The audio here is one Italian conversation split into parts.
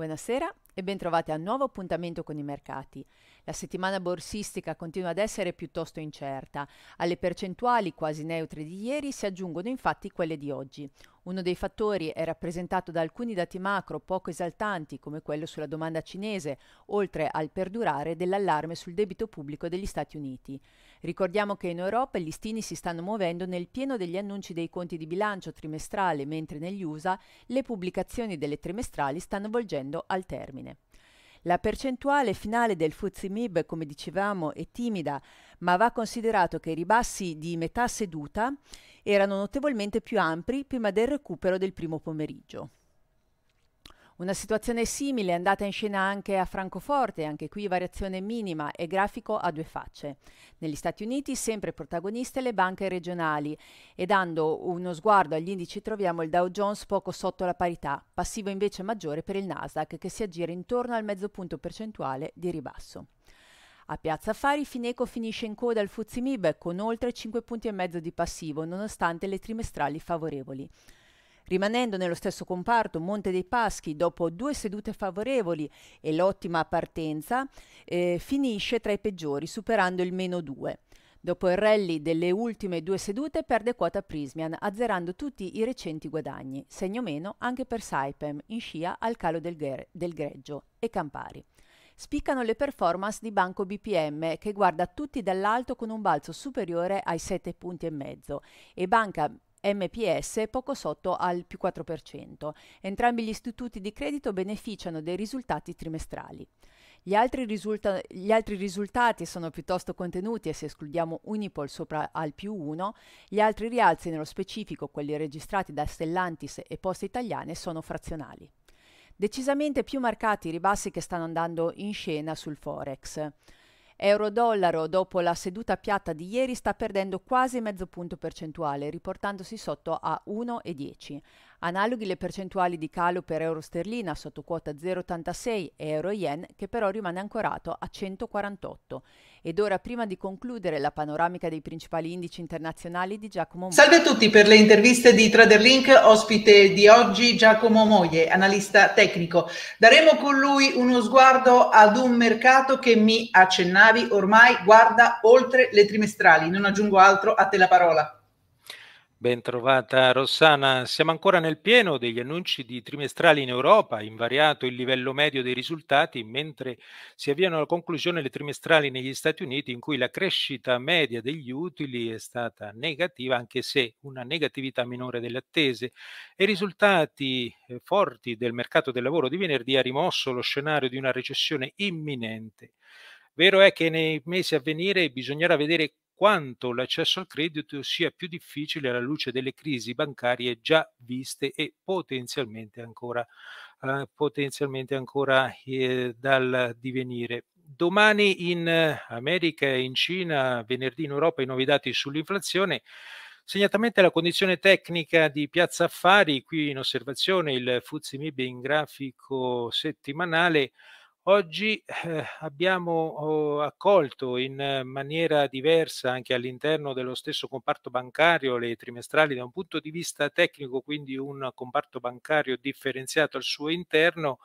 Buonasera e bentrovati a un nuovo appuntamento con i mercati. La settimana borsistica continua ad essere piuttosto incerta. Alle percentuali quasi neutre di ieri si aggiungono infatti quelle di oggi. Uno dei fattori è rappresentato da alcuni dati macro poco esaltanti, come quello sulla domanda cinese, oltre al perdurare dell'allarme sul debito pubblico degli Stati Uniti. Ricordiamo che in Europa gli stini si stanno muovendo nel pieno degli annunci dei conti di bilancio trimestrale, mentre negli USA le pubblicazioni delle trimestrali stanno volgendo al termine. La percentuale finale del FTSE come dicevamo, è timida, ma va considerato che i ribassi di metà seduta erano notevolmente più ampi prima del recupero del primo pomeriggio. Una situazione simile è andata in scena anche a Francoforte, anche qui variazione minima e grafico a due facce. Negli Stati Uniti sempre protagoniste le banche regionali e dando uno sguardo agli indici troviamo il Dow Jones poco sotto la parità, passivo invece maggiore per il Nasdaq che si aggira intorno al mezzo punto percentuale di ribasso. A Piazza Affari Fineco finisce in coda al Fuzzi Mib con oltre 5,5 punti di passivo nonostante le trimestrali favorevoli. Rimanendo nello stesso comparto, Monte dei Paschi, dopo due sedute favorevoli e l'ottima partenza, eh, finisce tra i peggiori, superando il meno 2. Dopo il rally delle ultime due sedute perde quota Prismian, azzerando tutti i recenti guadagni, segno meno anche per Saipem, in scia al calo del, gre- del, Greggio e Campari. Spiccano le performance di Banco BPM che guarda tutti dall'alto con un balzo superiore ai 7,5 punti e mezzo e Banca MPS poco sotto al più 4%. Entrambi gli istituti di credito beneficiano dei risultati trimestrali. Gli altri, risulta- gli altri, risultati sono piuttosto contenuti e se escludiamo Unipol sopra al più 1, gli altri rialzi, nello specifico quelli registrati da Stellantis e Poste Italiane, sono frazionali. Decisamente più marcati i ribassi che stanno andando in scena sul Forex. Euro-dollaro dopo la seduta piatta di ieri sta perdendo quasi mezzo punto percentuale, riportandosi sotto a 1,10. Analoghi le percentuali di calo per euro sterlina sotto quota 0,86 e euro yen che però rimane ancorato a 148. Ed ora prima di concludere la panoramica dei principali indici internazionali di Giacomo Moglie. Salve a tutti per le interviste di Traderlink, ospite di oggi Giacomo Moglie, analista tecnico. Daremo con lui uno sguardo ad un mercato che mi accennavi ormai guarda oltre le trimestrali. Non aggiungo altro, a te la parola. Bentrovata Rossana, siamo ancora nel pieno degli annunci di trimestrali in Europa, invariato il livello medio dei risultati, mentre si avviano alla conclusione le trimestrali negli Stati Uniti in cui la crescita media degli utili è stata negativa, anche se una negatività minore delle attese, e i risultati eh, forti del mercato del lavoro di venerdì ha rimosso lo scenario di una recessione imminente. Vero è che nei mesi a venire bisognerà vedere quanto l'accesso al credito sia più difficile alla luce delle crisi bancarie già viste e potenzialmente ancora, eh, potenzialmente ancora eh, dal divenire. Domani in eh, America e in Cina, venerdì in Europa i nuovi dati sull'inflazione segnatamente la condizione tecnica di Piazza Affari, qui in osservazione il Fuzzi Mib in grafico settimanale Oggi eh, abbiamo oh, accolto in maniera diversa anche all'interno dello stesso comparto bancario le trimestrali da un punto di vista tecnico, quindi un comparto bancario differenziato al suo interno,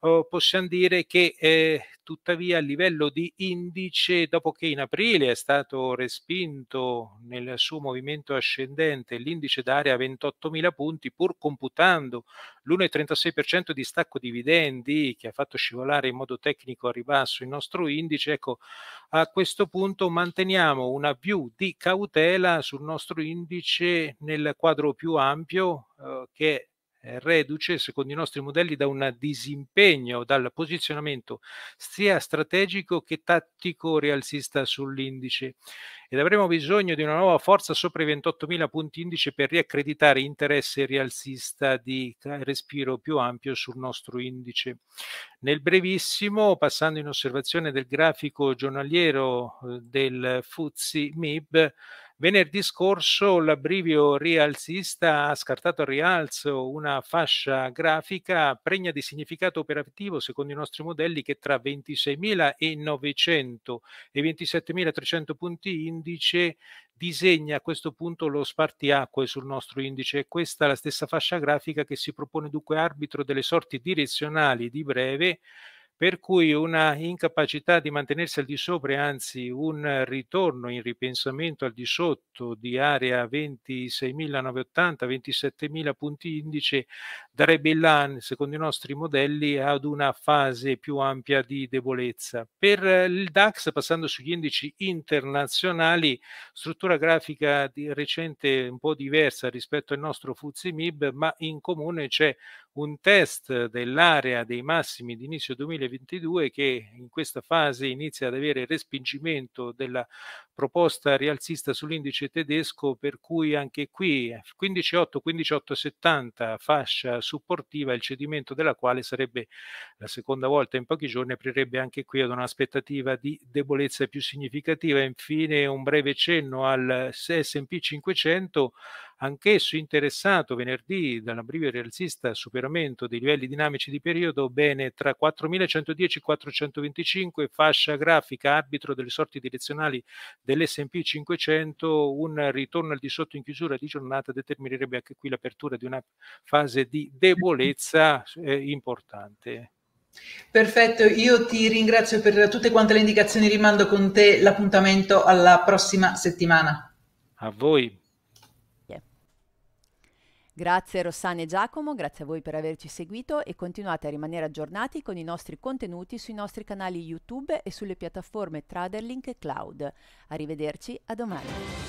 oh, possiamo dire che eh, tuttavia a livello di indice, dopo che in aprile è stato respinto nel suo movimento ascendente l'indice d'area a 28.000 punti, pur computando l'1,36% di stacco dividendi che ha fatto scivolare in modo tecnico a ribasso il nostro indice, ecco, a questo punto manteniamo una view di cautela sul nostro indice nel quadro più ampio eh, che eh, reduce, secondo i nostri modelli, da un disimpegno dal posizionamento sia strategico che tattico rialzista sull'indice ed avremo bisogno di una nuova forza sopra i 28.000 punti indice per riaccreditare interesse rialzista di respiro più ampio sul nostro indice. Nel brevissimo, passando in osservazione del grafico giornaliero eh, del FUZI MIB, Venerdì scorso l'abbrivio rialzista ha scartato al rialzo una fascia grafica pregna di significato operativo secondo i nostri modelli che tra 26.900 e 27.300 punti indice indice disegna a questo punto lo spartiacque sul nostro indice. Questa è la stessa fascia grafica che si propone dunque arbitro delle sorti direzionali di breve per cui una incapacità di mantenersi al di sopra, e anzi un ritorno in ripensamento al di sotto di area 26.980, 27.000 punti indice, darebbe il LAN, secondo i nostri modelli, ad una fase più ampia di debolezza. Per il DAX, passando sugli indici internazionali, struttura grafica di recente un po' diversa rispetto al nostro Fuzzi MIB, ma in comune c'è un test dell'area dei massimi d'inizio 2020 2022 che in questa fase inizia ad avere respingimento della proposta rialzista sull'indice tedesco per cui anche qui 15,8 15,870 fascia supportiva il cedimento della quale sarebbe la seconda volta in pochi giorni aprirebbe anche qui ad un'aspettativa di debolezza più significativa infine un breve cenno al S&P 500 anch'esso interessato venerdì dalla brivia rialzista superamento dei livelli dinamici di periodo, bene tra 4.110 e 425, fascia grafica arbitro delle sorti direzionali dell'S&P 500, un ritorno al di sotto in chiusura di giornata determinerebbe anche qui l'apertura di una fase di debolezza eh, importante. Perfetto, io ti ringrazio per tutte quante le indicazioni, rimando con te l'appuntamento alla prossima settimana. A voi. Grazie Rossane e Giacomo, grazie a voi per averci seguito e continuate a rimanere aggiornati con i nostri contenuti sui nostri canali YouTube e sulle piattaforme Traderlink e Cloud. Arrivederci, a domani.